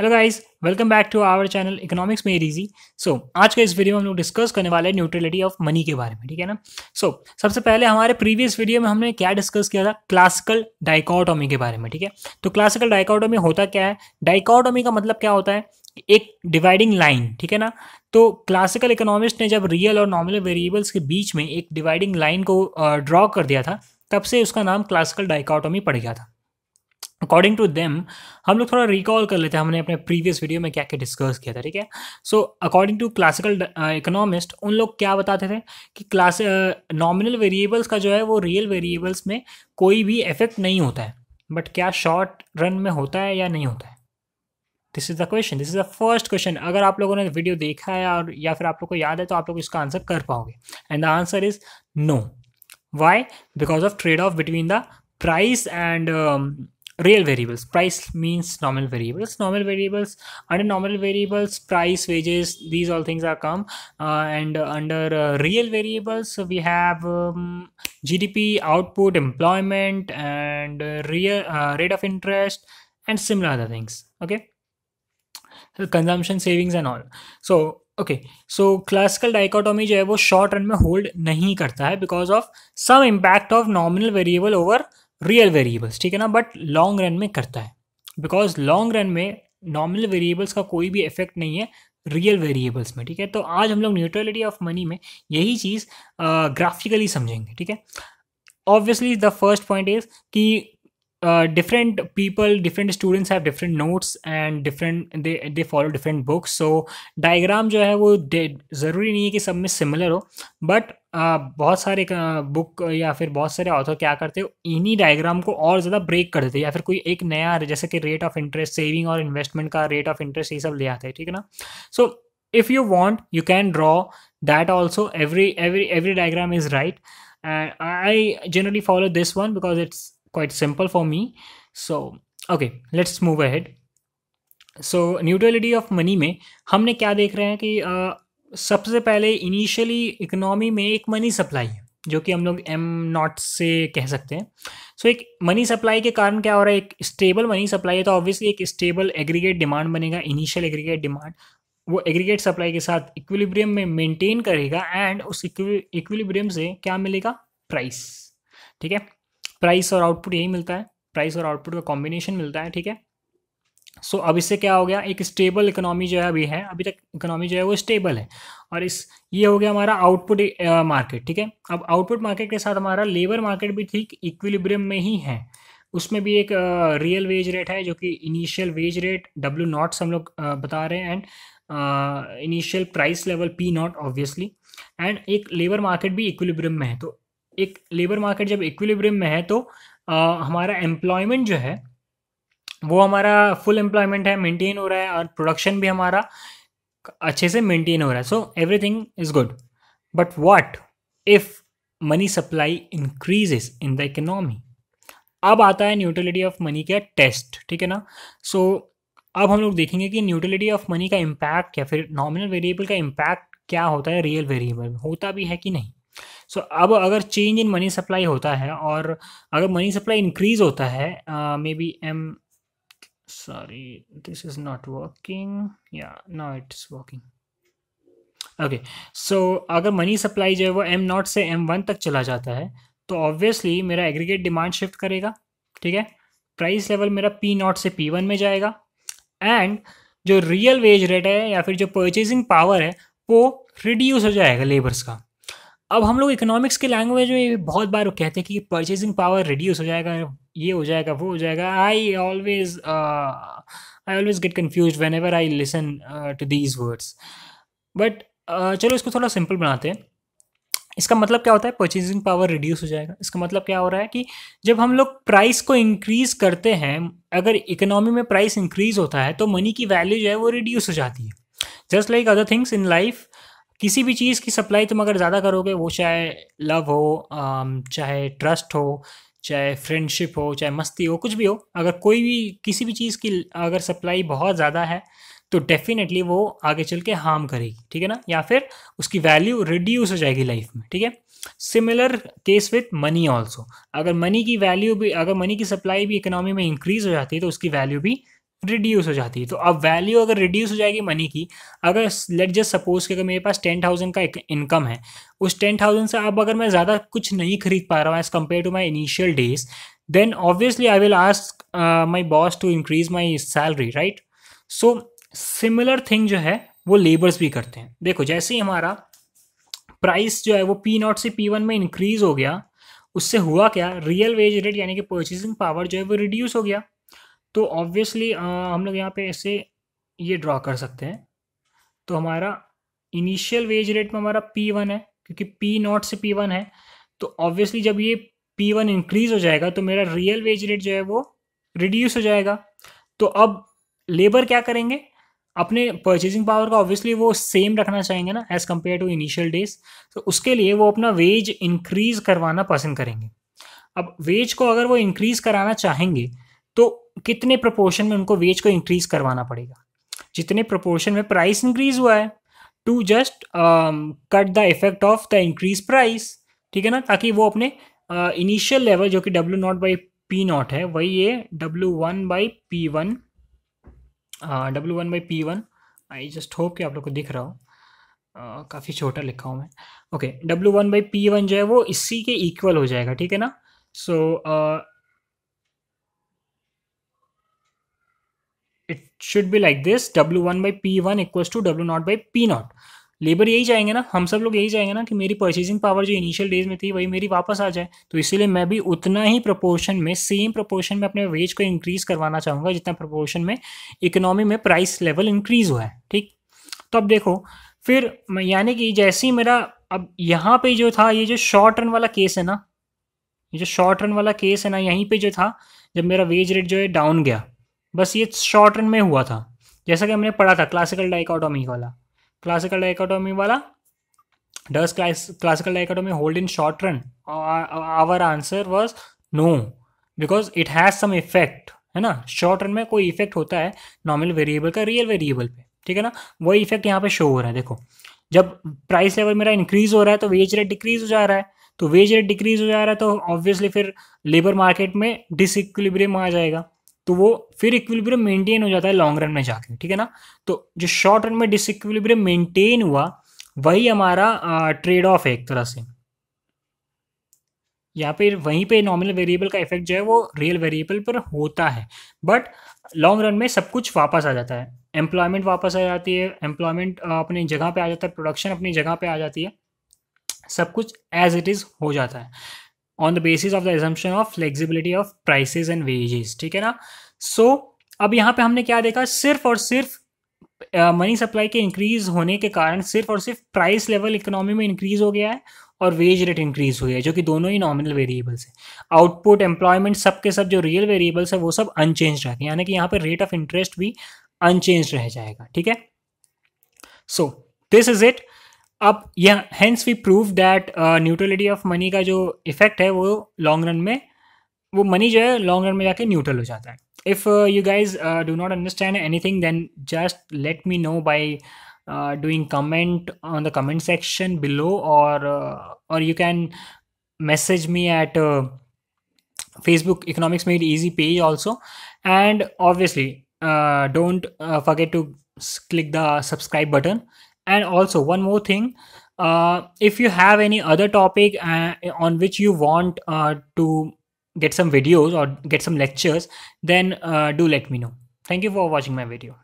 hello guys welcome back to our channel economics made easy so आज का इस video में हम लोग डिस्कस करने वाले हैं न्यूट्रलिटी ऑफ मनी के बारे में ठीक है ना सो so, सबसे पहले हमारे प्रीवियस वीडियो में हमने क्या डिस्कस किया था क्लासिकल डाइकोटोमी के बारे में ठीक है तो क्लासिकल डाइकोटोमी होता क्या है डाइकोटोमी का मतलब क्या होता है एक डिवाइडिंग लाइन ठीक है ना तो क्लासिकल इकोनॉमिस्ट ने जब रियल और नॉर्मल वेरिएबल्स के बीच में एक डिवाइडिंग लाइन को ड्रॉ कर दिया था तब से उसका नाम क्लासिकल डाइकोटोमी पड़ गया था अकॉर्डिंग टू देम हम लोग थोड़ा रिकॉल कर लेते हैं हमने अपने प्रीवियस वीडियो में क्या क्या डिस्कस किया था ठीक है so according to classical economist उन लोग क्या बताते थे कि क्लास नॉमिनल वेरिएबल्स का जो है वो रियल वेरिएबल्स में कोई भी इफेक्ट नहीं होता है बट क्या शॉर्ट रन में होता है या नहीं होता है this is the question this is the first question अगर आप लोगों ने वीडियो देखा है और या फिर आप लोग को याद है तो आप लोग इसका आंसर कर पाओगे and the answer is no why because of trade off between the price and real variables price means normal variables normal variables under normal variables price wages these all things are come uh, and uh, under uh, real variables so we have um, gdp output employment and uh, real uh, rate of interest and similar other things okay so consumption savings and all so okay so classical dichotomy जो है वो short run में hold नहीं करता है because of some impact of nominal variable over real variables ठीक है ना बट लॉन्ग रन में करता है बिकॉज लॉन्ग रन में नॉर्मल वेरिएबल्स का कोई भी इफेक्ट नहीं है रियल वेरिएबल्स में ठीक है तो आज हम लोग न्यूट्रलिटी ऑफ मनी में यही चीज़ ग्राफिकली समझेंगे ठीक है obviously the first point is कि different people different students have different notes and different they follow different books so diagram जो है वो ज़रूरी नहीं है कि सब में सिमिलर हो बट बहुत सारे बुक या फिर बहुत सारे ऑथर क्या करते हैं इन्हीं डायग्राम को और ज़्यादा ब्रेक कर देते या फिर कोई एक नया जैसे कि रेट ऑफ इंटरेस्ट सेविंग और इन्वेस्टमेंट का रेट ऑफ इंटरेस्ट ये सब ले आते हैं ठीक है ना so if you want you can draw that also every every every diagram is right and I generally follow this one because it's quite simple for me so okay let's move ahead so neutrality of money में हमने क्या देख रहे हैं कि uh, सबसे पहले initially economy में एक मनी सप्लाई है जो कि हम लोग एम नॉट से कह सकते हैं सो so, एक मनी सप्लाई के कारण क्या हो रहा है एक स्टेबल मनी सप्लाई है तो ऑब्वियसली एक स्टेबल एग्रीगेट डिमांड बनेगा इनिशियल एग्रीगेट डिमांड वो एग्रीगेट सप्लाई के साथ इक्विलिब्रियम में मेंटेन करेगा एंड उस इक्विलिब्रियम से क्या मिलेगा प्राइस ठीक है प्राइस और आउटपुट यही मिलता है प्राइस और आउटपुट का कॉम्बिनेशन मिलता है ठीक है सो so, अब इससे क्या हो गया एक स्टेबल इकोनॉमी जो है अभी है अभी तक इकोनॉमी जो है वो स्टेबल है और इस ये हो गया हमारा आउटपुट मार्केट ठीक है अब आउटपुट मार्केट के साथ हमारा लेबर मार्केट भी ठीक इक्विलिब्रियम में ही है उसमें भी एक रियल वेज रेट है जो कि initial wage rate W naughts हम लोग बता रहे हैं and initial price level P naught obviously and एक लेबर मार्केट भी इक्विलिब्रियम में है तो एक लेबर मार्केट जब इक्विलिब्रियम में है तो आ, हमारा एम्प्लॉयमेंट जो है वो हमारा फुल एम्प्लॉयमेंट है मेंटेन हो रहा है और प्रोडक्शन भी हमारा अच्छे से मेंटेन हो रहा है so everything is good but what if money supply increases in the economy अब आता है न्यूट्रलिटी ऑफ मनी का टेस्ट ठीक है ना सो so, अब हम लोग देखेंगे कि न्यूट्रलिटी ऑफ मनी का इम्पैक्ट या फिर नॉमिनल वेरिएबल का इम्पैक्ट क्या होता है रियल वेरिएबल में होता भी है कि नहीं सो so, अब अगर चेंज इन मनी सप्लाई होता है और अगर मनी सप्लाई इंक्रीज होता है maybe M sorry this is not working yeah now it's working okay so अगर मनी सप्लाई जो है वो एम नॉट से एम वन तक चला जाता है तो ऑब्वियसली मेरा एग्रीगेट डिमांड शिफ्ट करेगा ठीक है प्राइस लेवल मेरा पी नॉट से पी वन में जाएगा एंड जो रियल वेज रेट है या फिर जो परचेजिंग पावर है वो रिड्यूस हो जाएगा लेबर्स का अब हम लोग इकोनॉमिक्स के लैंग्वेज में बहुत बार कहते हैं कि परचेजिंग पावर रिड्यूस हो जाएगा ये हो जाएगा वो हो जाएगा I always I always get confuse whenever I listen to these words but चलो इसको थोड़ा सिंपल बनाते हैं इसका मतलब क्या होता है परचेजिंग पावर रिड्यूस हो जाएगा इसका मतलब क्या हो रहा है कि जब हम लोग प्राइस को इंक्रीज करते हैं अगर इकोनॉमी में प्राइस इंक्रीज होता है तो मनी की वैल्यू जो है वो रिड्यूस हो जाती है just like other things in life किसी भी चीज़ की सप्लाई तुम अगर ज़्यादा करोगे वो चाहे लव हो um, चाहे ट्रस्ट हो चाहे फ्रेंडशिप हो चाहे मस्ती हो कुछ भी हो अगर कोई भी किसी भी चीज़ की अगर सप्लाई बहुत ज़्यादा है तो डेफिनेटली वो आगे चल के हार्म करेगी ठीक है ना या फिर उसकी वैल्यू रिड्यूस हो जाएगी लाइफ में ठीक है similar case with money also अगर मनी की वैल्यू भी अगर मनी की सप्लाई भी इकोनॉमी में इंक्रीज हो जाती है तो उसकी वैल्यू भी रिड्यूस हो जाती है तो अब वैल्यू अगर रिड्यूस हो जाएगी मनी की अगर लेट जस्ट सपोज कि अगर मेरे पास टेन थाउजेंड का एक इनकम है उस टेन थाउजेंड से अब अगर मैं ज़्यादा कुछ नहीं खरीद पा रहा हूँ as compare to my initial days then obviously I will ask my boss to increase my salary right so similar thing जो है वो लेबर्स भी करते हैं देखो जैसे ही हमारा प्राइस जो है वो पी नॉट से पी वन में इंक्रीज हो गया उससे हुआ क्या रियल वेज रेट यानी कि परचेसिंग पावर जो है वो रिड्यूस हो गया तो ऑब्वियसली हम लोग यहाँ पे ऐसे ये ड्रॉ कर सकते हैं तो हमारा इनिशियल वेज रेट में हमारा पी वन है क्योंकि पी नॉट से पी वन है तो ऑब्वियसली जब ये पी वन इंक्रीज हो जाएगा तो मेरा रियल वेज रेट जो है वो रिड्यूस हो जाएगा तो अब लेबर क्या करेंगे अपने परचेजिंग पावर का ऑब्वियसली वो सेम रखना चाहेंगे ना as compare to initial days तो उसके लिए वो अपना वेज इंक्रीज करवाना पसंद करेंगे अब वेज को अगर वो इंक्रीज कराना चाहेंगे तो कितने प्रपोर्शन में उनको वेज को इंक्रीज करवाना पड़ेगा जितने प्रपोर्शन में प्राइस इंक्रीज हुआ है to just cut the effect of the increase price ठीक है ना ताकि वो अपने इनिशियल uh, लेवल जो कि W naught by P naught है वही ये W one by P one W one by P one I just hope कि आप लोग को दिख रहा हो uh, काफ़ी छोटा लिखा हूँ मैं okay W one by P one जो है वो इसी के इक्वल हो जाएगा ठीक है ना so so, uh, should be like this W1 by P1 equals to W0 by P0 labour यही चाहेंगे ना हम सब लोग यही चाहेंगे ना कि मेरी परचेजिंग पावर जो इनिशियल डेज में थी वही मेरी वापस आ जाए तो इसीलिए मैं भी उतना ही प्रपोर्शन में सेम प्रपोर्शन में अपने वेज को इंक्रीज करवाना चाहूँगा जितना प्रपोर्शन में इकोनॉमी में प्राइस लेवल इंक्रीज हुआ है ठीक तो अब देखो फिर यानी कि जैसे ही मेरा अब यहाँ पे जो था ये जो शॉर्ट रन वाला केस है ना ये जो शॉर्ट रन वाला केस है ना यहीं पर जो था जब मेरा वेज रेट जो है डाउन गया बस ये शॉर्ट रन में हुआ था जैसा कि हमने पढ़ा था क्लासिकल डाइकोटॉमी वाला क्लासिकल डाइकोटॉमी वाला does classical dichotomy hold in short run our answer was no because it has some effect है ना शॉर्ट रन में कोई इफेक्ट होता है नॉर्मल वेरिएबल का रियल वेरिएबल पे ठीक है ना वही इफेक्ट यहाँ पे शो हो रहा है देखो जब प्राइस लेवल मेरा इंक्रीज हो रहा है तो वेज रेट डिक्रीज हो जा रहा है तो वेज रेट डिक्रीज हो जा रहा है तो ऑब्वियसली फिर लेबर मार्केट में डिसइक्विलिब्रियम आ जाएगा तो वो फिर इक्विलिब्रियम मेंटेन हो जाता है लॉन्ग रन में जाके ठीक है ना तो जो शॉर्ट रन में डिसइक्विलिब्रियम मेंटेन हुआ वही हमारा ट्रेड ऑफ है एक तरह से या फिर वहीं पे नॉमिनल वेरिएबल का इफेक्ट जो है वो रियल वेरिएबल पर होता है बट लॉन्ग रन में सब कुछ वापस आ जाता है एम्प्लॉयमेंट वापस आ जाती है एम्प्लॉयमेंट अपनी जगह पे आ जाता है प्रोडक्शन अपनी जगह पे आ जाती है सब कुछ एज इट इज़ हो जाता है on the basis of the assumption of flexibility of prices and wages ठीक है ना सो so, अब यहाँ पे हमने क्या देखा सिर्फ और सिर्फ मनी सप्लाई के इंक्रीज होने के कारण सिर्फ और सिर्फ प्राइस लेवल इकोनॉमी में इंक्रीज हो गया है और वेज रेट इंक्रीज हो गया है जो कि दोनों ही नॉमिनल वेरिएबल्स है आउटपुट एम्प्लॉयमेंट सब के सब जो रियल वेरिएबल्स है वो सब अनचेंज रहते हैं यानी कि यहाँ पर रेट ऑफ इंटरेस्ट भी अनचेंज रह जाएगा ठीक है सो दिस इज इट अब यह hence we prove that neutrality of money का जो इफेक्ट है वो लॉन्ग रन में वो मनी जो है लॉन्ग रन में जाके न्यूट्रल हो जाता है if you guys do not understand any thing then just let me know by doing comment on the comment section below और और you can message me at Facebook economics made easy page also and obviously don't forget to click the subscribe button and also one more thing uh, if you have any other topic uh, on which you want uh, to get some videos or get some lectures then uh, do let me know thank you for watching my video